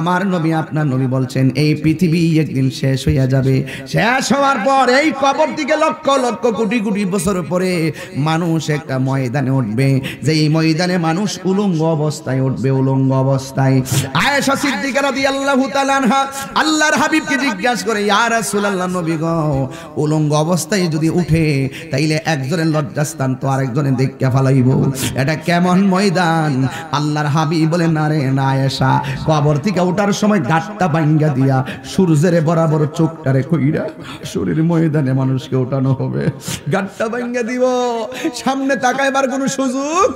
আমার নবী আপনার নবী বলছেন এই পৃথিবী একদিন শেষ হইয়া যাবে শেষ হওয়ার পর এই কবর দিকে লক্ষ লক্ষ কোটি কোটি বছর পরে মানুষ একটা ময়দানে উঠবে যে এই ময়দানে মানুষ উলঙ্গ অবস্থায় উঠবে উলঙ্গ অবস্থায় আয়েশা সিদ্দিকা রাদিয়াল্লাহু তাআলা আনহা আল্লাহর হাবিবকে জিজ্ঞাসা করে ইয়া রাসূলুল্লাহ নবী গো উলঙ্গ অবস্থায় যদি উঠে তাইলে একজনের লজ্জাস্থান তো আরেকজনের দেখকে ফলাইব এটা কেমন ময়দান আল্লাহর হাবিব বলেন না রে না আয়েশা কবর থেকে ওঠার সময় গাটটা বাঙ্গা দিয়া সূর্যের বরাবর চোখটারে কইরা শরীর ময়দানে মানুষকে ওঠানো হবে গাঁটটা বাঙ্গা দিব সামনে তাকাইবার কোনো সুযোগ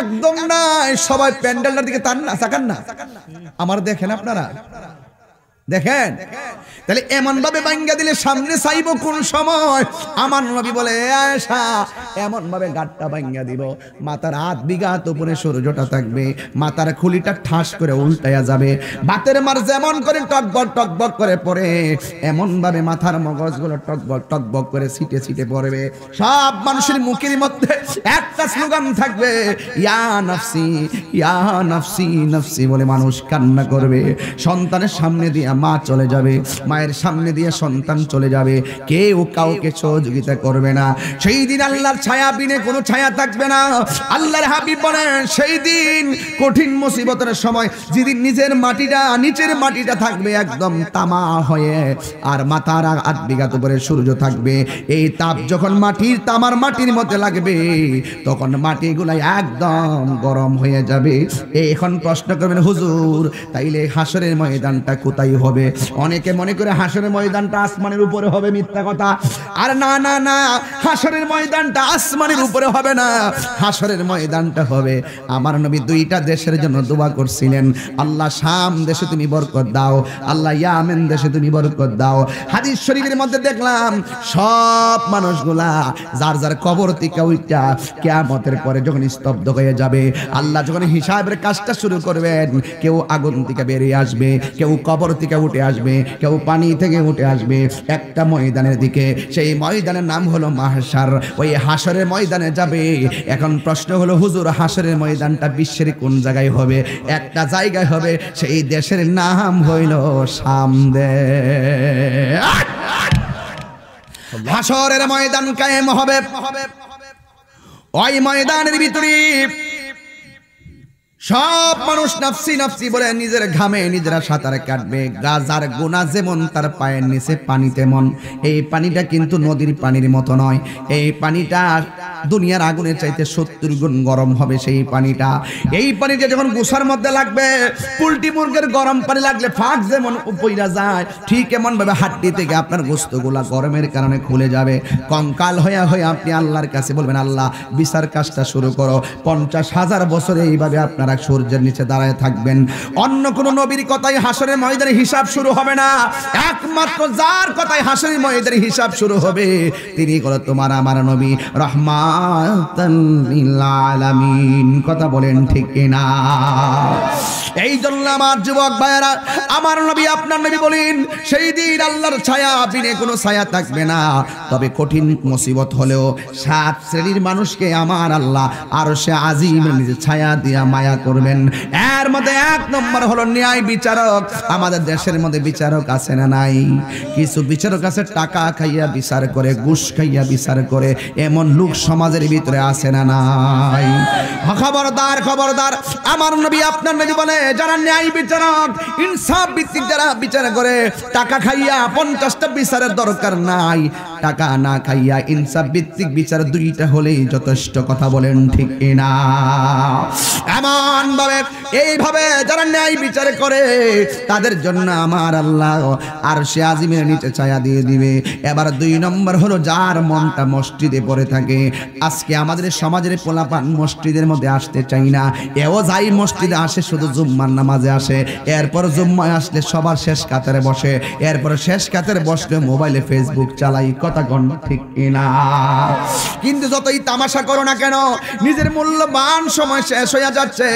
একদম নাই সবাই প্যান্ডেলটার দিকে তান না তাকান না আমার দেখেন আপনারা দেখেন তাহলে এমন ভাবে বাঙ্গা দিলে সামনে চাইব কোন সময় আমার নবী বলে আয়সা এমন ভাবে গাঁটটা বাঙ্গা দিব মাথার হাত বিঘা উপরে সূর্যটা থাকবে মাথার খুলিটা ঠাস করে উল্টায়া যাবে বাতের মার যেমন করে টকবক টকবক করে পড়ে এমন ভাবে মাথার মগজগুলো টকবক টকবক করে ছিটে ছিটে পড়বে সব মানুষের মুখের মধ্যে একটা স্লোগান থাকবে ইয়া নাফসি ইয়া নাফসি নাফসি বলে মানুষ কান্না করবে সন্তানের সামনে দিয়ে মা চলে যাবে মায়ের সামনে দিয়ে সন্তান চলে যাবে কেউ কাউকে সহযোগিতা করবে না সেই দিন আল্লাহর ছায়া বিনে কোনো ছায়া থাকবে না আল্লাহর হাবি বলেন সেই দিন কঠিন মুসিবতের সময় যেদিন নিজের মাটিটা নিচের মাটিটা থাকবে একদম তামা হয়ে আর মাথার আধ বিঘাত উপরে সূর্য থাকবে এই তাপ যখন মাটির তামার মাটির মধ্যে লাগবে তখন মাটিগুলাই একদম গরম হয়ে যাবে এখন প্রশ্ন করবেন হুজুর তাইলে হাসরের ময়দানটা কোথায় হবে অনেকে মনে করে হাসরের ময়দানটা আসমানের উপরে হবে মিথ্যা কথা আর না না না হাসরের ময়দানটা আসমানের উপরে হবে না হাসরের ময়দানটা হবে আমার নবী দুইটা দেশের জন্য দোয়া করছিলেন আল্লাহ শাম দেশে তুমি বরকত দাও আল্লাহ ইয়ামেন দেশে তুমি বরকত দাও হাদিস শরীফের মধ্যে দেখলাম সব মানুষগুলা যার যার কবর থেকে ওইটা কেয়ামতের পরে যখন স্তব্ধ হয়ে যাবে আল্লাহ যখন হিসাবের কাজটা শুরু করবেন কেউ আগুন থেকে বেরিয়ে আসবে কেউ কবর থেকে থেকে উঠে আসবে কেউ পানি থেকে উঠে আসবে একটা ময়দানের দিকে সেই ময়দানের নাম হলো মাহসার ওই হাসরের ময়দানে যাবে এখন প্রশ্ন হলো হুজুর হাসরের ময়দানটা বিশ্বের কোন জায়গায় হবে একটা জায়গায় হবে সেই দেশের নাম হইল সামদে হাসরের ময়দান কায়েম হবে ওই ময়দানের ভিতরে সব মানুষ নাফসি নাফসি বলে নিজের ঘামে নিজেরা সাঁতার কাটবে গাজার গোনা যেমন তার পায়ের নিচে পানি তেমন এই পানিটা কিন্তু নদীর পানির মতো নয় এই পানিটা দুনিয়ার আগুনের চাইতে সত্তর গুণ গরম হবে সেই পানিটা এই পানিটা যখন গুসার মধ্যে লাগবে পোলট্রি মুরগের গরম পানি লাগলে ফাঁক যেমন উপইরা যায় ঠিক এমনভাবে হাড্ডি থেকে আপনার গোস্তগুলা গরমের কারণে খুলে যাবে কঙ্কাল হয়ে হয়ে আপনি আল্লাহর কাছে বলবেন আল্লাহ বিচার কাজটা শুরু করো পঞ্চাশ হাজার বছরে এইভাবে আপনারা আপনার সূর্যের নিচে দাঁড়ায় থাকবেন অন্য কোনো নবীর কথাই হাসরের ময়দানে হিসাব শুরু হবে না একমাত্র যার কথাই হাসরের ময়দানে হিসাব শুরু হবে তিনি হলো তোমার আমার নবী রহমান কথা বলেন ঠিক কিনা এই জন্য আমার যুবক ভাইয়েরা আমার নবী আপনার নবী বলেন সেই দিন আল্লাহর ছায়া বিনে কোনো ছায়া থাকবে না তবে কঠিন মুসিবত হলেও সাত শ্রেণীর মানুষকে আমার আল্লাহ আরো সে আজিম নিজের ছায়া দিয়া মায়া করবেন এর মধ্যে এক নম্বর হলো ন্যায় বিচারক আমাদের দেশের মধ্যে বিচারক আছে না নাই কিছু বিচারক আছে টাকা খাইয়া বিচার করে ঘুষ খাইয়া বিচার করে এমন লোক সমাজের ভিতরে আছে না নাই খবরদার খবরদার আমার নবী আপনার নবী বলে যারা ন্যায় বিচারক ইনসাফ ভিত্তিক যারা বিচার করে টাকা খাইয়া পঞ্চাশটা বিচারের দরকার নাই টাকা না খাইয়া ইনসাফ ভিত্তিক বিচার দুইটা হলেই যথেষ্ট কথা বলেন ঠিক না এমন ভাবে এইভাবে যারা ন্যায় বিচার করে তাদের জন্য আমার আল্লাহ আর সে আজিমের নিচে ছায়া দিয়ে দিবে এবার দুই নম্বর হলো যার মনটা মসজিদে পড়ে থাকে আজকে আমাদের সমাজের পোলাপান মসজিদের মধ্যে আসতে চাই না এও যাই মসজিদে আসে শুধু জুম্মার নামাজে আসে এরপর জুম্মায় আসলে সবার শেষ কাতারে বসে এরপর শেষ কাতারে বসলে মোবাইলে ফেসবুক চালাই কত কথা গণ ঠিক কিনা কিন্তু যতই তামাশা করো না কেন নিজের মূল্যবান সময় শেষ হয়ে যাচ্ছে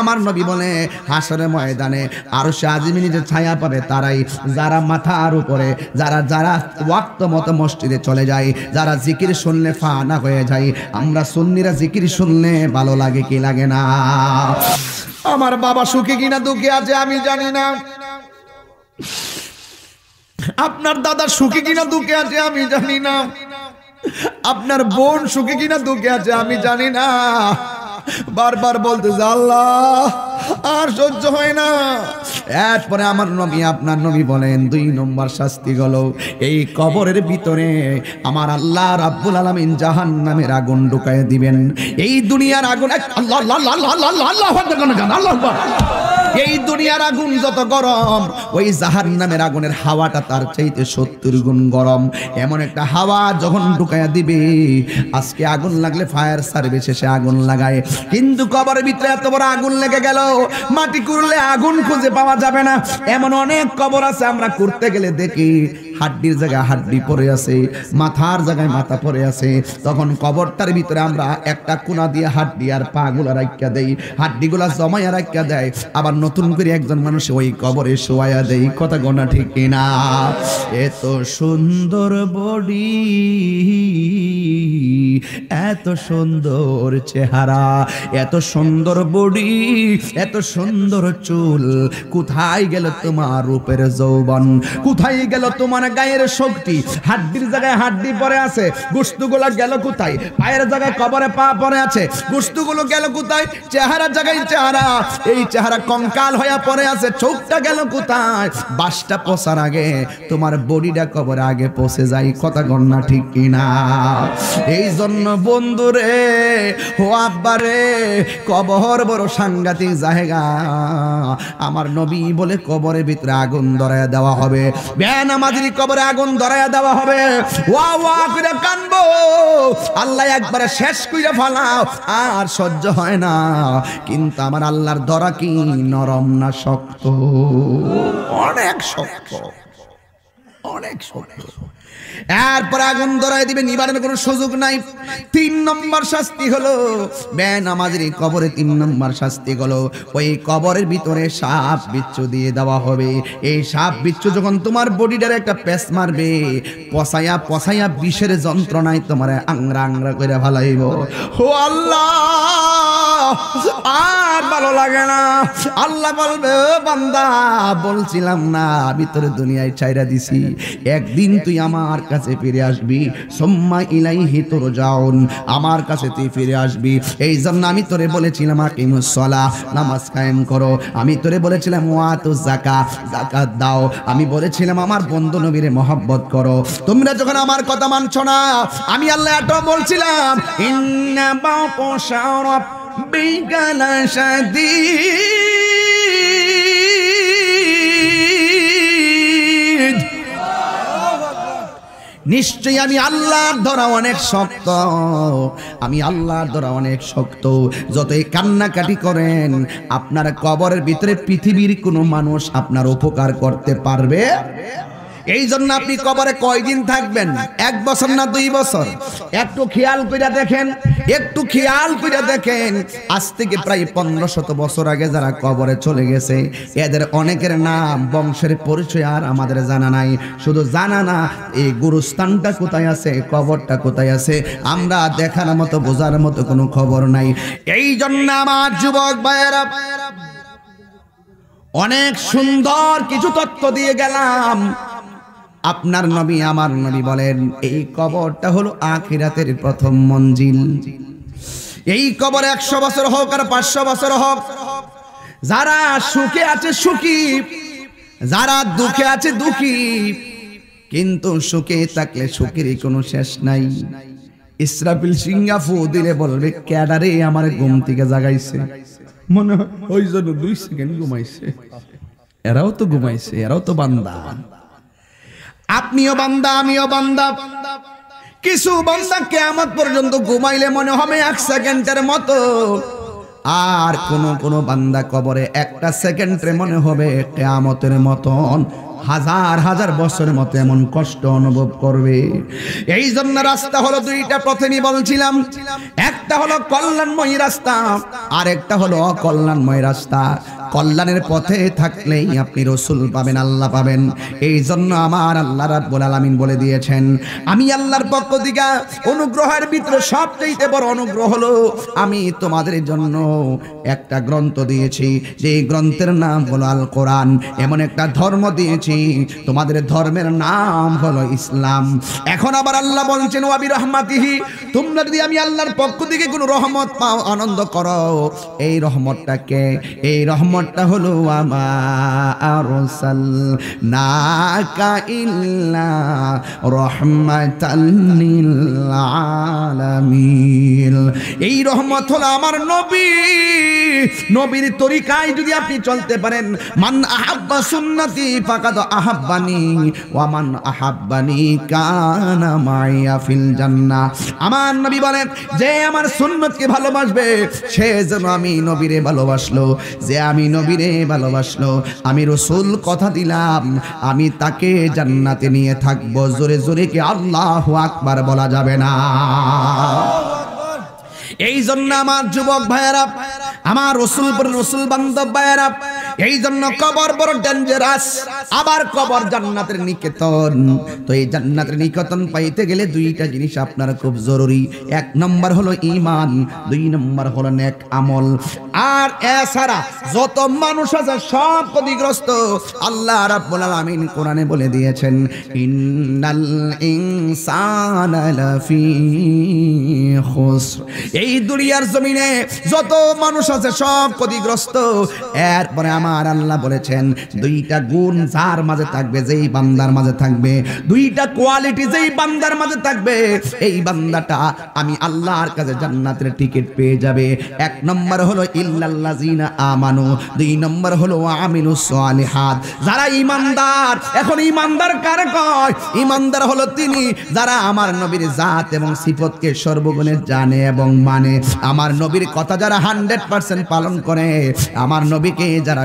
আমার নবী বলে হাসরে ময়দানে আরো সে আজিমি নিজের ছায়া পাবে তারাই যারা মাথার উপরে যারা যারা ওয়াক্ত মতো মসজিদে চলে যায় যারা জিকির শুনলে ফানা হয়ে যায় আমরা সুন্নিরা জিকির শুনলে ভালো লাগে কি লাগে না আমার বাবা সুখী কিনা দুঃখে আছে আমি জানি না আপনার দাদা সুখী কিনা দুঃখে আছে আমি জানি না আপনার বোন সুখী কিনা দুঃখে আছে আমি জানি না বারবার বলতে আল্লাহ আর সহ্য হয় না এরপরে আমার নবী আপনার নবী বলেন দুই নম্বর শাস্তি গল এই কবরের ভিতরে আমার আল্লাহ রাব্বুল আলমিন জাহান নামের আগুন ঢুকায় দিবেন এই দুনিয়ার আগুন এই দুনিয়ার আগুন যত গরম ওই জাহান নামের আগুনের হাওয়াটা তার চাইতে সত্তর গুণ গরম এমন একটা হাওয়া যখন ঢুকাইয়া দিবে আজকে আগুন লাগলে ফায়ার সার্ভিস এসে আগুন লাগায় কিন্তু কবরের ভিতরে এত বড় আগুন লেগে গেল মাটি করলে আগুন খুঁজে পাওয়া যাবে না এমন অনেক কবর আছে আমরা করতে গেলে দেখি হাড্ডির জায়গায় হাড্ডি পরে আছে মাথার জায়গায় মাথা পরে আছে তখন কবরটার ভিতরে আমরা একটা কোনা দিয়ে হাড্ডি আর পাগুলা রাখিয়া দেই গুলা জমাইয়া রাখিয়া দেয় আবার নতুন করে একজন মানুষ ওই কবরে শোয়াইয়া দেই কথা গোনা ঠিক কিনা এত সুন্দর বডি এত সুন্দর চেহারা এত সুন্দর বডি এত সুন্দর চুল কোথায় গেল তোমার রূপের যৌবন কোথায় গেল তোমার না গায়ের শক্তি হাড্ডির জায়গায় হাড্ডি পরে আছে গোস্তগুলো গেল কোথায় পায়ের জায়গায় কবরে পা পরে আছে গোস্তগুলো গেল কোথায় চেহারা জায়গায় চেহারা এই চেহারা কঙ্কাল হইয়া পরে আছে চোখটা গেল কোথায় বাসটা পচার আগে তোমার বডিটা কবরে আগে পচে যায় কথা গণনা ঠিক কিনা এই জন্য বন্ধুরে হো আব্বারে কবর বড় সাংঘাতিক জায়গা আমার নবী বলে কবরের ভিতরে আগুন ধরায় দেওয়া হবে ব্যান কবরে আগুন ধরাইয়া দেওয়া হবে ওয়া ওয়া করে কানবো আল্লাহ একবারে শেষ করে ফালাও আর সহ্য হয় না কিন্তু আমার আল্লাহর ধরা কি নরম না শক্ত অনেক শক্ত অনেক শক্ত এরপর আগুন ধরাই দিবে নিবারণের কোনো সুযোগ নাই তিন নম্বর শাস্তি হলো এই কবরে তিন নম্বর শাস্তি হলো ওই কবরের ভিতরে সাপ বিচ্ছু দিয়ে দেওয়া হবে এই সাপ বিচ্ছু যখন তোমার বডিটারে একটা প্যাস মারবে পসায়া পসায়া বিষের যন্ত্রণায় তোমার আংরা আংরা করে ভালাইব ও আল্লাহ আর ভালো লাগে না আল্লাহ বলবে বান্দা বলছিলাম না ভিতরে দুনিয়ায় চাইরা দিছি একদিন তুই আমার কাছে ফিরে আসবি সোম্মা ইলাইহি তোর যাওন আমার কাছে তুই ফিরে আসবি এই জন্য আমি তোরে বলেছিলাম আকিম নামাজ কায়েম করো আমি তোরে বলেছিলাম ওয়াতু জাকা জাকাত দাও আমি বলেছিলাম আমার বন্ধু নবীরে মহব্বত করো তোমরা যখন আমার কথা মানছো না আমি আল্লাহ এত বলছিলাম ইন্না বাপসা বিগানা লাশাদীদ নিশ্চয়ই আমি আল্লাহর ধরা অনেক শক্ত আমি আল্লাহর ধরা অনেক শক্ত যতই কান্নাকাটি করেন আপনার কবরের ভিতরে পৃথিবীর কোনো মানুষ আপনার উপকার করতে পারবে এই জন্য আপনি কবরে কয়দিন থাকবেন এক বছর না দুই বছর একটু খেয়াল করে দেখেন একটু খেয়াল করে দেখেন আজ থেকে প্রায় পনেরো শত বছর আগে যারা কবরে চলে গেছে এদের অনেকের নাম বংশের পরিচয় আর আমাদের জানা নাই শুধু জানা না এই গুরুস্থানটা কোথায় আছে কবরটা কোথায় আছে আমরা দেখার মতো বোঝার মতো কোনো খবর নাই এই জন্য আমার যুবক ভাইয়েরা অনেক সুন্দর কিছু তত্ত্ব দিয়ে গেলাম আপনার নবী আমার নবী বলেন এই কবরটা হলো আখিরাতের প্রথম মঞ্জিল এই কবর একশো বছর হোক আর পাঁচশো বছর হোক যারা সুখে আছে সুখী যারা দুঃখে আছে দুঃখী কিন্তু সুখে থাকলে সুখেরই কোনো শেষ নাই ইসরাফিল সিঙ্গাফু দিলে বলবে ক্যাডারে আমার ঘুম থেকে জাগাইছে মনে হয় ওই জন্য দুই সেকেন্ড ঘুমাইছে এরাও তো ঘুমাইছে এরাও তো বান্দা আপনিও বান্দা আমিও বান্দা কিছু বান্দা কেয়ামত পর্যন্ত ঘুমাইলে মনে হবে এক সেকেন্ডের মতো আর কোন কোন বান্দা কবরে একটা সেকেন্ডে মনে হবে কেয়ামতের মতন হাজার হাজার বছরের মতো এমন কষ্ট অনুভব করবে এই জন্য রাস্তা হলো দুইটা প্রথমেই বলছিলাম একটা হলো কল্যাণময়ী রাস্তা আর একটা হলো অকল্যাণময় রাস্তা কল্যাণের পথে থাকলেই আপনি রসুল পাবেন আল্লাহ পাবেন এই জন্য আমার আল্লাহ রাব্বুল আলামিন বলে দিয়েছেন আমি আল্লাহর পক্ষ থেকে অনুগ্রহের ভিতরে সবচেয়ে বড় অনুগ্রহ হলো আমি তোমাদের জন্য একটা গ্রন্থ দিয়েছি যে গ্রন্থের নাম হলো আল কোরআন এমন একটা ধর্ম দিয়েছি তোমাদের ধর্মের নাম হলো ইসলাম এখন আবার আল্লাহ বলছেন ওয়াবি রহমাতিহি তোমরা যদি আমি আল্লাহর পক্ষ থেকে কোনো রহমত পাও আনন্দ করো এই রহমতটাকে এই রহমতটা হলো আমার নাকা এই রহমত হলো আমার নবী নবীর তরিকায় যদি আপনি চলতে পারেন মান আহাব্বা সুন্নতি ফাকাদ আহাব্বানি ওয়ামান আহাব্বানি কানা মাইয়া ফিল জান্নাহ আমার নবী বলেন যে আমার ভালোবাসবে সে যেন আমি নবীরে ভালোবাসলো যে আমি নবীরে ভালোবাসলো আমি রসুল কথা দিলাম আমি তাকে জান্নাতে নিয়ে থাকবো জোরে জোরে কি আল্লাহ আকবার বলা যাবে না এই জন্য আমার যুবক ভাইয়েরা আমার রসুল রসুল বান্ধব ভাইরা এই জন্য কবর বড় ডেঞ্জারাস আবার কবর জান্নাতের নিকেতন তো এই জান্নাতের নিকেতন পাইতে গেলে দুইটা জিনিস আপনার খুব জরুরি এক নম্বর হলো ইমান দুই নম্বর হলো নেক আমল আর এছাড়া যত মানুষ আছে সব ক্ষতিগ্রস্ত আল্লাহ রাব্বুল আলামিন কোরআনে বলে দিয়েছেন ইন্নাল ইনসানা লাফি খুসর এই দুনিয়ার জমিনে যত মানুষ আছে সব ক্ষতিগ্রস্ত এরপরে আমার আমার আল্লাহ বলেছেন দুইটা গুণ যার মাঝে থাকবে যেই বান্দার মাঝে থাকবে দুইটা কোয়ালিটি যেই বান্দার মাঝে থাকবে এই বান্দাটা আমি আল্লাহর কাছে জান্নাতের টিকিট পেয়ে যাবে এক নম্বর হলো ইল্লাল্লাযিনা আমানু দুই নম্বর হলো আমিলুস সালিহাত যারা ইমানদার এখন ইমানদার কার কয় ইমানদার হলো তিনি যারা আমার নবীর জাত এবং সিফতকে সর্বগুণে জানে এবং মানে আমার নবীর কথা যারা হান্ড্রেড পার্সেন্ট পালন করে আমার নবীকে যারা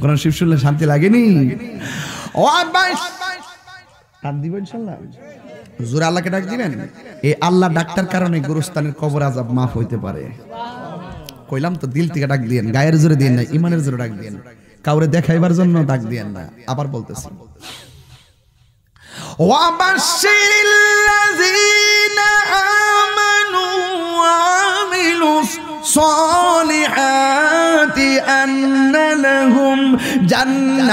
কোরআন শিব শুনলে শান্তি লাগেনি জোরে আল্লাহকে ডাক দিবেন এই আল্লাহ ডাক্তার কারণে গুরুস্থানের কবর আজাব মাফ হইতে পারে কইলাম তো দিল থেকে ডাক দিয়েন গায়ের জোরে দিয়েন না ইমানের জোরে ডাক দিয়েন কাউরে দেখাইবার জন্য ডাক দিয়েন না আবার বলতেছি وبشر الذين آمنوا وعملوا الصالحات أن لهم আল্লাহ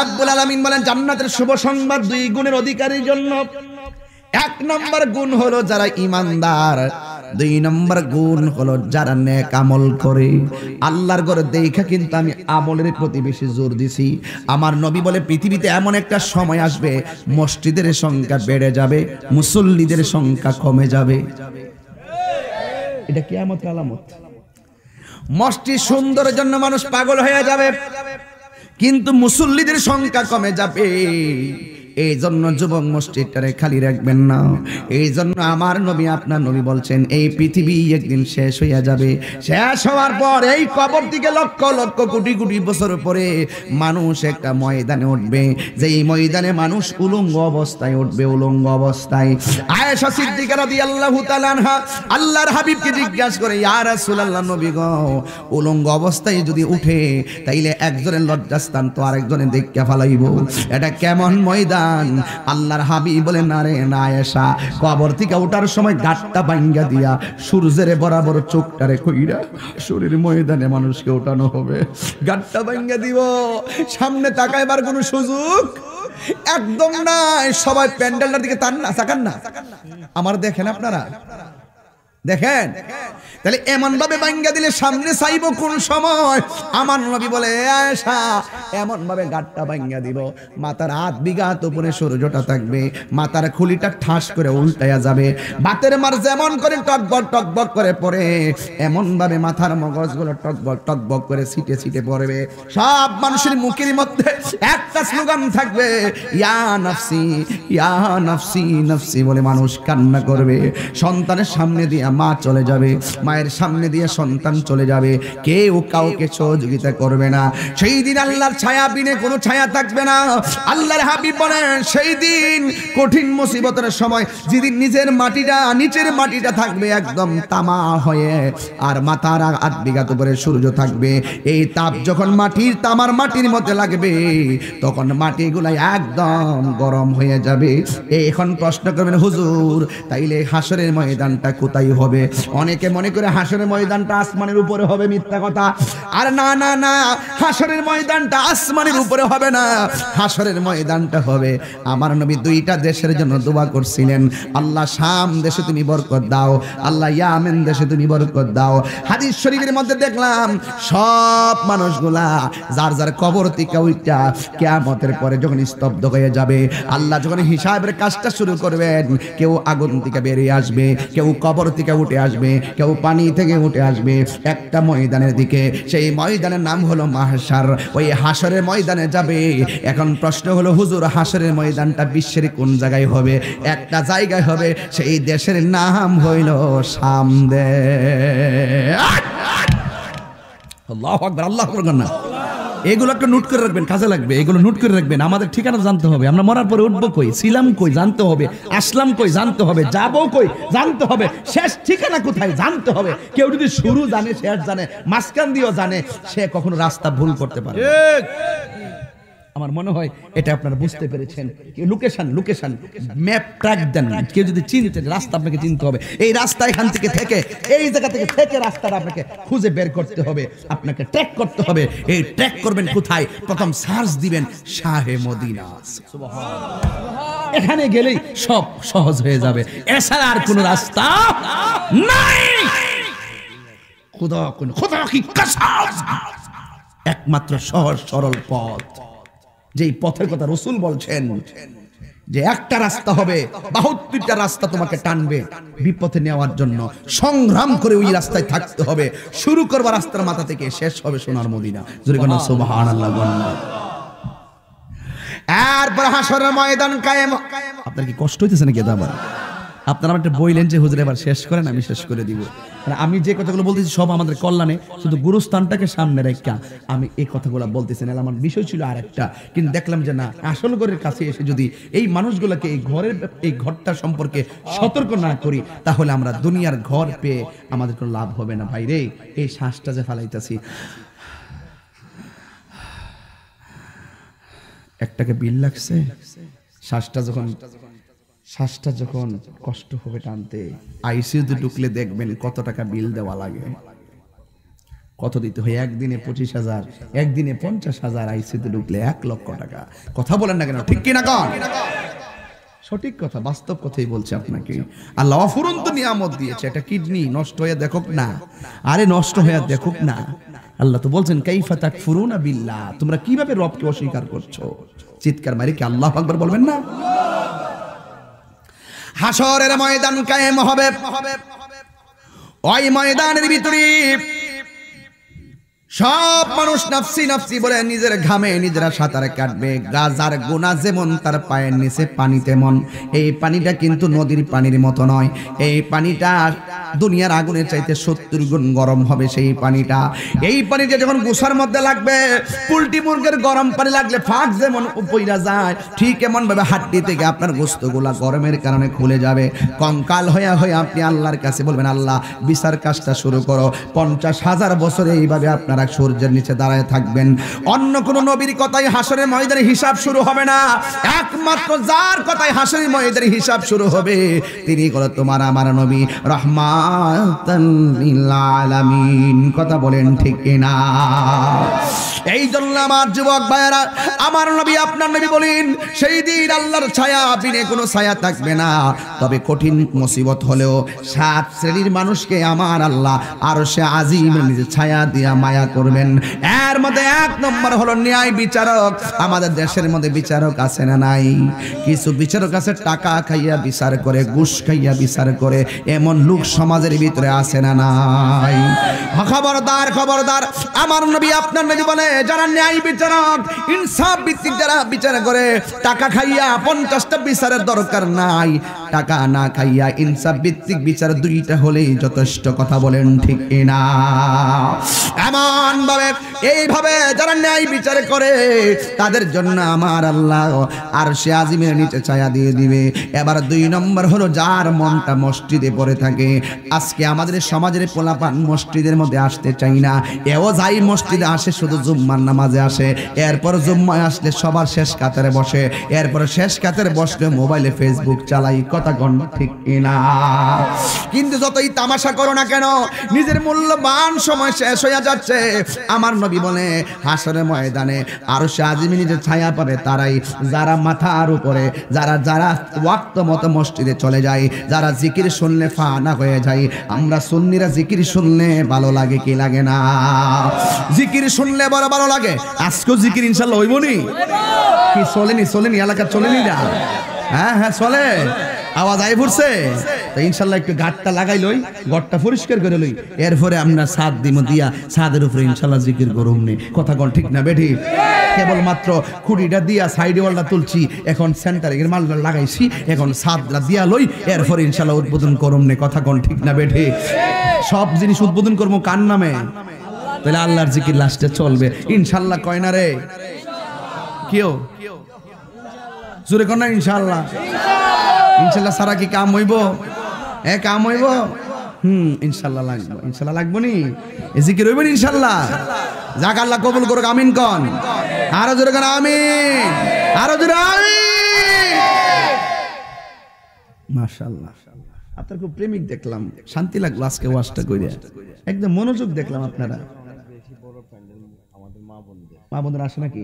রাব্বুল আলামিন বলেন জান্নাতের শুভ সংবাদ দুই গুণের অধিকারীর জন্য এক নম্বর গুণ হলো যারা ইমানদার দুই নম্বর গুণ হলো যারা নেক আমল করে আল্লাহর ঘরে দেখা কিন্তু আমি আমলের প্রতি বেশি জোর দিছি আমার নবী বলে পৃথিবীতে এমন একটা সময় আসবে মসজিদের সংখ্যা বেড়ে যাবে মুসল্লিদের সংখ্যা কমে যাবে এটা আমত আলামত মসজিদ সুন্দরের জন্য মানুষ পাগল হয়ে যাবে কিন্তু মুসল্লিদের সংখ্যা কমে যাবে এই জন্য যুবক মসজিদটারে খালি রাখবেন না এই জন্য আমার নবী আপনার নবী বলছেন এই পৃথিবী একদিন শেষ হইয়া যাবে শেষ হওয়ার পর এই কবর দিকে লক্ষ লক্ষ কোটি কোটি বছর পরে মানুষ একটা ময়দানে উঠবে যে এই ময়দানে মানুষ উলঙ্গ অবস্থায় উঠবে উলঙ্গ অবস্থায় আয়েশা সিদ্দিকা রাদিয়াল্লাহু তাআলা আনহা আল্লাহর হাবিবকে জিজ্ঞাসা করে ইয়া রাসূলুল্লাহ নবী গো উলঙ্গ অবস্থায় যদি উঠে তাইলে একজনের লজ্জাস্থান তো আরেকজনের দেখে ফেলাইব এটা কেমন ময়দান যান আল্লাহর হাবি বলে না রে না এসা কবর থেকে ওঠার সময় গাঁটটা ভাঙ্গা দিয়া সূর্যের বরাবর চোখটারে কইরা শরীর ময়দানে মানুষকে ওঠানো হবে গাঁটটা বাইঙ্গা দিব সামনে তাকাইবার কোনো সুযোগ একদম নাই সবাই প্যান্ডেলটার দিকে তান না তাকান না আমার দেখেন আপনারা দেখেন তাহলে এমন ভাবে বাঙ্গা দিলে সামনে চাইব কোন সময় আমার নবী বলে আয়সা এমন ভাবে গাঁটটা বাঙ্গা দিব মাতার হাত বিঘা হাত উপরে সূর্যটা থাকবে মাতার খুলিটা ঠাস করে উল্টায়া যাবে বাতের মার যেমন করে টকবক টকবক করে পড়ে এমন ভাবে মাথার মগজগুলো টকবক টকবক করে ছিটে ছিটে পড়বে সব মানুষের মুখের মধ্যে একটা স্লোগান থাকবে ইয়া নাফসি ইয়া নাফসি নাফসি বলে মানুষ কান্না করবে সন্তানের সামনে দিয়ে মা চলে যাবে মায়ের সামনে দিয়ে সন্তান চলে যাবে কেউ কাউকে সহযোগিতা করবে না সেই দিন আল্লাহর ছায়া বিনে কোনো ছায়া থাকবে না আল্লাহর হাবি বলেন সেই দিন কঠিন মুসিবতের সময় যেদিন নিজের মাটিটা নিচের মাটিটা থাকবে একদম তামা হয়ে আর মাথার আট বিঘাত উপরে সূর্য থাকবে এই তাপ যখন মাটির তামার মাটির মধ্যে লাগবে তখন মাটিগুলো একদম গরম হয়ে যাবে এখন প্রশ্ন করবেন হুজুর তাইলে হাসরের ময়দানটা কোথায় হবে অনেকে মনে করে হাসরের ময়দানটা আসমানের উপরে হবে মিথ্যা কথা আর না না না হাসরের ময়দানটা আসমানের উপরে হবে না হাসরের ময়দানটা হবে আমার নবী দুইটা দেশের জন্য দোয়া করছিলেন আল্লাহ শাম দেশে তুমি বরকত দাও আল্লাহ ইয়ামেন দেশে তুমি বরকত দাও হাদিস শরীফের মধ্যে দেখলাম সব মানুষগুলা যার যার কবর থেকে ওইটা কেয়ামতের পরে যখন স্তব্ধ হয়ে যাবে আল্লাহ যখন হিসাবের কাজটা শুরু করবেন কেউ আগুন থেকে বেরিয়ে আসবে কেউ কবর থেকে উঠে আসবে কেউ পানি থেকে উঠে আসবে একটা ময়দানের দিকে সেই ময়দানের নাম হলো মাহসার ওই হাসরের ময়দানে যাবে এখন প্রশ্ন হলো হুজুর হাসরের ময়দানটা বিশ্বের কোন জায়গায় হবে একটা জায়গায় হবে সেই দেশের নাম হইল সামদে আল্লাহ আকবর আল্লাহ আকবর না এগুলো একটা নোট করে রাখবেন কাজে লাগবে এগুলো নোট করে রাখবেন আমাদের ঠিকানা জানতে হবে আমরা মরার পরে উঠবো কই ছিলাম কই জানতে হবে আসলাম কই জানতে হবে যাবো কই জানতে হবে শেষ ঠিকানা কোথায় জানতে হবে কেউ যদি শুরু জানে শেষ জানে মাঝখান দিয়েও জানে সে কখনো রাস্তা ভুল করতে পারে আমার মনে হয় এটা আপনারা বুঝতে পেরেছেন লোকেশন লোকেশন ম্যাপ ট্র্যাক দেন কেউ যদি চিনতে রাস্তা আপনাকে চিনতে হবে এই রাস্তা এখান থেকে থেকে এই জায়গা থেকে থেকে রাস্তাটা আপনাকে খুঁজে বের করতে হবে আপনাকে ট্র্যাক করতে হবে এই ট্র্যাক করবেন কোথায় প্রথম সার্চ দিবেন শাহে মদিনা এখানে গেলেই সব সহজ হয়ে যাবে এছাড়া আর কোনো রাস্তা নাই খুদা কোন খুদা কি একমাত্র সহজ সরল পথ যে পথের কথা রসুল বলছেন যে একটা রাস্তা হবে বাহাত্তরটা রাস্তা তোমাকে টানবে বিপথে নেওয়ার জন্য সংগ্রাম করে ওই রাস্তায় থাকতে হবে শুরু করবা রাস্তার মাথা থেকে শেষ হবে সোনার মদিনা এরপর হাসরের ময়দান কায়েম আপনার কি কষ্ট হইতেছে নাকি দাবার আপনারা একটা বইলেন যে হুজুর এবার শেষ করেন আমি শেষ করে দিব মানে আমি যে কথাগুলো বলতেছি সব আমাদের কল্যাণে শুধু গুরুস্থানটাকে সামনে রেখা আমি এই কথাগুলো বলতেছি না আমার বিষয় ছিল আর একটা কিন্তু দেখলাম যে না আসল ঘরের কাছে এসে যদি এই মানুষগুলোকে এই ঘরের এই ঘরটা সম্পর্কে সতর্ক না করি তাহলে আমরা দুনিয়ার ঘর পেয়ে আমাদের কোনো লাভ হবে না ভাইরে এই শ্বাসটা যে ফালাইতেছি একটাকে বিল লাগছে শ্বাসটা যখন শ্বাসটা যখন কষ্ট হবে টানতে আইসিউতে ঢুকলে দেখবেন কত টাকা বিল দেওয়া লাগে কত দিতে হয় একদিনে পঁচিশ হাজার একদিনে পঞ্চাশ হাজার আইসিউতে ঢুকলে এক লক্ষ টাকা কথা বলেন না কেন ঠিক কিনা কন সঠিক কথা বাস্তব কথাই বলছে আপনাকে আল্লাহ অফুরন্ত নিয়ামত দিয়েছে এটা কিডনি নষ্ট হয়ে দেখুক না আরে নষ্ট হয়ে দেখুক না আল্লাহ তো বলছেন কাইফা তাক ফুরুনা বিল্লাহ তোমরা কিভাবে রবকে অস্বীকার করছো চিৎকার মারি কি আল্লাহ একবার বলবেন না হাসরের ময়দান কায়েম হবে ওই ময়দানের ভিতরে সব মানুষ নাফসি নাফসি বলে নিজের ঘামে নিজেরা সাঁতার কাটবে গাজার গোনা যেমন তার পায়ের নিচে পানি তেমন এই পানিটা কিন্তু নদীর পানির মতো নয় এই পানিটা দুনিয়ার আগুনের চাইতে সত্তর গুণ গরম হবে সেই পানিটা এই পানিটা যখন গুসার মধ্যে লাগবে পোলট্রি মুরগের গরম পানি লাগলে ফাঁক যেমন উপইরা যায় ঠিক এমনভাবে হাড্ডি থেকে আপনার গোস্তগুলা গরমের কারণে খুলে যাবে কঙ্কাল হয়ে হয়ে আপনি আল্লাহর কাছে বলবেন আল্লাহ বিচার কাজটা শুরু করো পঞ্চাশ হাজার বছরে এইভাবে আপনারা আপনার সূর্যের নিচে দাঁড়ায় থাকবেন অন্য কোন নবীর কথাই হাসরের ময়দানে হিসাব শুরু হবে না একমাত্র যার কথাই হাসরের ময়দানে হিসাব শুরু হবে তিনি হলো তোমার আমার নবী রহমান কথা বলেন ঠিক কিনা সেই জন্য আমার যুবক ভাইয়েরা আমার নবী আপনার নবী বলেন সেই দিন আল্লাহর ছায়া বিনে কোনো ছায়া থাকবে না তবে কঠিন মুসিবত হলেও সাত শ্রেণীর মানুষকে আমার আল্লাহ আরো সে আজিম নিজের ছায়া দিয়া মায়া করবেন এর মধ্যে এক নম্বর হলো ন্যায় বিচারক আমাদের দেশের মধ্যে বিচারক আছে না নাই কিছু বিচারক আছে টাকা খাইয়া বিচার করে ঘুষ খাইয়া বিচার করে এমন লোক সমাজের ভিতরে আছে না নাই খবরদার খবরদার আমার নবী আপনার নবী বলে যারা ন্যায় বিচারক ইনসাফ ভিত্তিক যারা বিচার করে টাকা খাইয়া পঞ্চাশটা বিচারের দরকার নাই টাকা না খাইয়া ইনসাফ ভিত্তিক বিচার দুইটা হলেই যথেষ্ট কথা বলেন ঠিক না এমন ভাবে এইভাবে যারা ন্যায় বিচার করে তাদের জন্য আমার আল্লাহ আর সে আজিমের নিচে ছায়া দিয়ে দিবে এবার দুই নম্বর হলো যার মনটা মসজিদে পড়ে থাকে আজকে আমাদের সমাজের পোলাপান মসজিদের মধ্যে আসতে চাই না এও যাই মসজিদে আসে শুধু জুম্মার নামাজে আসে এরপর জুম্মায় আসলে সবার শেষ কাতারে বসে এরপর শেষ কাতারে বসলে মোবাইলে ফেসবুক চালাই কত কথা গণ্য ঠিক না কিন্তু যতই তামাশা করো না কেন নিজের মূল্যবান সময় শেষ হয়ে যাচ্ছে আমার নবী বলে হাসরে ময়দানে আরো সে আজমি নিজের ছায়া পাবে তারাই যারা মাথার উপরে যারা যারা ওয়াক্ত মতো মসজিদে চলে যায় যারা জিকির শুনলে ফানা হয়ে যায় আমরা সুন্নিরা জিকির শুনলে ভালো লাগে কি লাগে না জিকির শুনলে বড় ভালো লাগে আজকেও জিকির ইনশাল্লাহ হইব নি কি চলেনি চলেনি এলাকা চলেনি যা হ্যাঁ হ্যাঁ চলে আওয়াজ আয় পড়ছে তো ইনশাল্লাহ একটু গাঁটটা লাগাই লই গড়টা পরিষ্কার করে লই এরপরে আমরা সাদ দিমো দিয়া সাদের উপরে ইনশাল্লাহ জিকির করুম নি কথা কল ঠিক না বেঠি কেবলমাত্র খুঁড়িটা দিয়া সাইড ওয়ালটা তুলছি এখন সেন্টারে মালটা লাগাইছি এখন সাদটা দিয়া লই এরপরে ইনশাল্লাহ উদ্বোধন করুম নে কথা কল ঠিক না বেঠি সব জিনিস উদ্বোধন করবো কার নামে তাহলে আল্লাহর জিকির লাস্টে চলবে ইনশাল্লাহ কয় না রে কেউ জোরে না ইনশাল্লাহ ইনশাল্লাহ সারা কি কাম হইব এ হ্যাঁ, কাম হইব হুম ইনশাল্লাহ লাগবো ইনশাল্লাহ লাগবো নি এ কি হইবেন ইনশাল্লাহ যাক আল্লাহ কবুল করুক আমিন কন আরো জোরে কন আমিন আরো জোরে আমিন মাশাআল্লাহ আপনার খুব প্রেমিক দেখলাম শান্তি লাগলো আজকে ওয়াশটা করে একদম মনোযোগ দেখলাম আপনারা মা বন্ধুরা আসে নাকি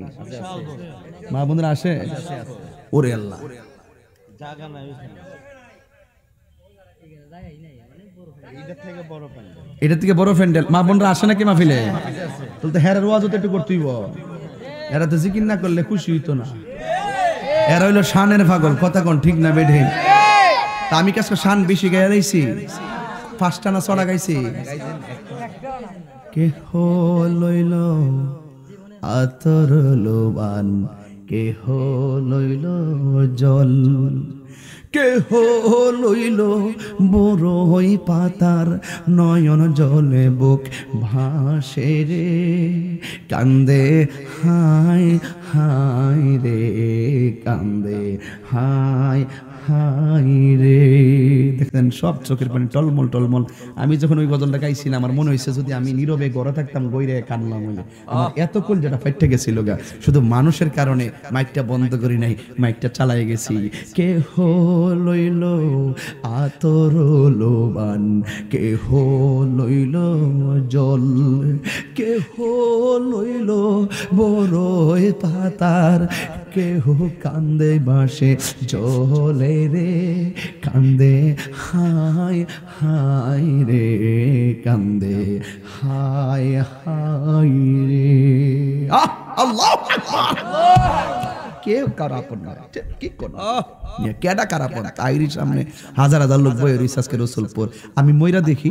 মা বন্ধুরা আসে ওরে আল্লাহ জায়গা নাই এটা থেকে বড় ফ্যান্ডেল মা বোনরা আসে নাকি মাহফিলে তাহলে তো হেরার ওয়াজও তো একটু করতেইব এরা তো জিকির না করলে খুশি হইতো না এরা হইলো শানের পাগল কথা কোন ঠিক না বেঢে তা আমি কাছে শান বেশি গায়ে রইছি ফাস্টা না ছড়া গাইছি কেহ লইল আতর লোবান কেহ লইল জল কেহ লইল বড়ই পাতার নয়ন জলে বুক ভাসে রে কান্দে হায় হাই রে কান্দে হাই হাই রে দেখেন সব চোখের পানি টলমল টলমল আমি যখন ওই গজলটা গাইছিলাম আমার মনে হয়েছে যদি আমি নীরবে গড়ে থাকতাম গইরে কানলাম হইলে আমার এত কোল যেটা ফাইটে গেছিল গা শুধু মানুষের কারণে মাইকটা বন্ধ করি নাই মাইকটা চালাই গেছি কে হো লইল আতর লোবান কে হো লইল জল কে হো লইল বড় পা তার কেহ কান্দে বাসে জলে রে কান্দে হাই হাই রে কান্দে হাই হাই রে আল্লাহ কেউ কারো আপন না কি কোন কেডা কার আপন আইরির সামনে হাজার হাজার লোক বই রিসার্চকে রসুলপুর আমি ময়রা দেখি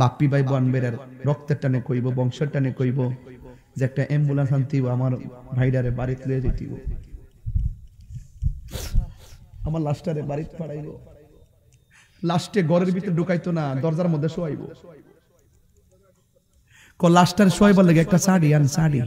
বাপ্পি ভাই বনবেরার রক্তের টানে কইব বংশের টানে কইব যে একটা অ্যাম্বুলেন্স আনতে আমার ভাইডারে বাড়িতে লিয়ে যেতিব আমার লাস্টারে বাড়িতে পাঠাইব লাস্টে ঘরের ভিতরে ঢুকাইতো না দরজার মধ্যে শোয়াইব ক লাস্টার শোয়াইবার লাগে একটা সাড়ি আন সাড়ি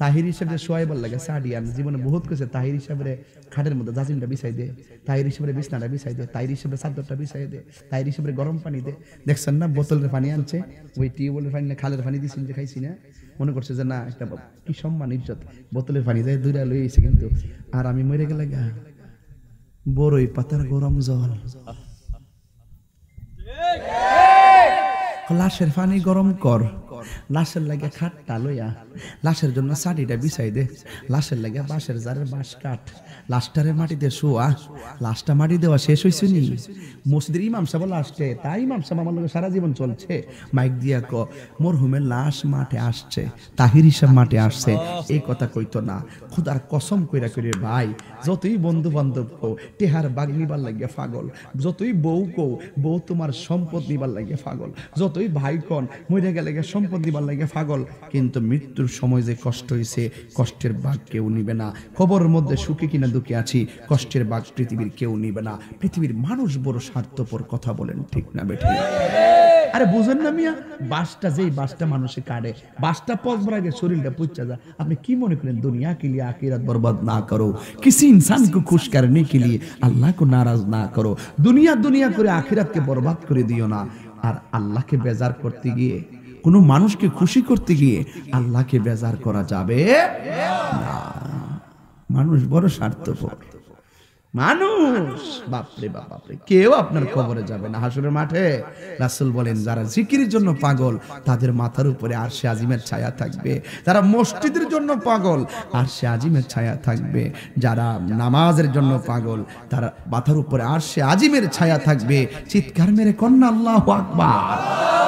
তাহির হিসাবে শোয়াইবার লাগে সাড়ি আন জীবনে বহুত কিছু তাহির হিসাবে খাটের মধ্যে জাজিমটা বিছাই দে তাহির হিসাবে বিছনাটা বিছাই দে তাহির হিসাবে চাদরটা বিছাই দে তাহির হিসাবে গরম পানি দে দেখছেন না বোতলের পানি আনছে ওই টিউবওয়েলের পানি না খালের পানি দিয়েছেন যে খাইছি না মনে করছে যে না একটা কি সম্মান ইজ্জত বোতলে পানি যায় দূরে লই এসে কিন্তু আর আমি মরে গেলে গা বড়ই পাতার গরম জল লাশের পানি গরম কর লাশের লাগে খাটটা লইয়া লাশের জন্য সাড়িটা বিছাই দে লাশের লাগে বাঁশের জারের বাঁশ কাঠ লাশটারে মাটিতে শোয়া লাশটা মাটি দেওয়া শেষ হয়েছে নি মসজিদের ইমাম সাহেব লাশে তাই ইমাম সাহেব আমার লোকের সারা জীবন চলছে মাইক দিয়া ক মরহুমের লাশ মাঠে আসছে তাহির হিসাব মাঠে আসছে এই কথা কইতো না খুদার কসম কইরা করে ভাই যতই বন্ধু বান্ধব কো টেহার বাগ নিবার লাগে পাগল যতই বউ কো বউ তোমার সম্পদ নিবার লাগে পাগল যতই ভাই কন মরে গেলে সম্পদ সম্পদ দিবার লাগে পাগল কিন্তু মৃত্যুর সময় যে কষ্ট হয়েছে কষ্টের বাঘ কেউ নিবে না খবর মধ্যে সুখে কিনা দুঃখে আছি কষ্টের বাঘ পৃথিবীর কেউ নিবে না পৃথিবীর মানুষ বড় স্বার্থপর কথা বলেন ঠিক না বেঠে আরে বুঝেন না মিয়া বাসটা যেই বাসটা মানুষে কাটে বাসটা পচবার আগে শরীরটা পুচ্ছা যায় আপনি কি মনে করেন দুনিয়া কে লিয়ে আখিরাত বরবাদ না করো কিসি ইনসান কো খুশ করনে কে লিয়ে আল্লাহ কো নারাজ না করো দুনিয়া দুনিয়া করে আখিরাত কে বরবাদ করে দিও না আর আল্লাহকে বেজার করতে গিয়ে কোনো মানুষকে খুশি করতে গিয়ে আল্লাহকে বেজার করা যাবে না মানুষ বড় স্বার্থপর মানুষ বাপরে বাপরে কেউ আপনার কবরে যাবে না হাসুরের মাঠে রাসুল বলেন যারা জিকির জন্য পাগল তাদের মাথার উপরে আর সে আজিমের ছায়া থাকবে যারা মসজিদের জন্য পাগল আর সে আজিমের ছায়া থাকবে যারা নামাজের জন্য পাগল তার মাথার উপরে আর সে আজিমের ছায়া থাকবে চিৎকার মেরে কন্যা আল্লাহ আকবার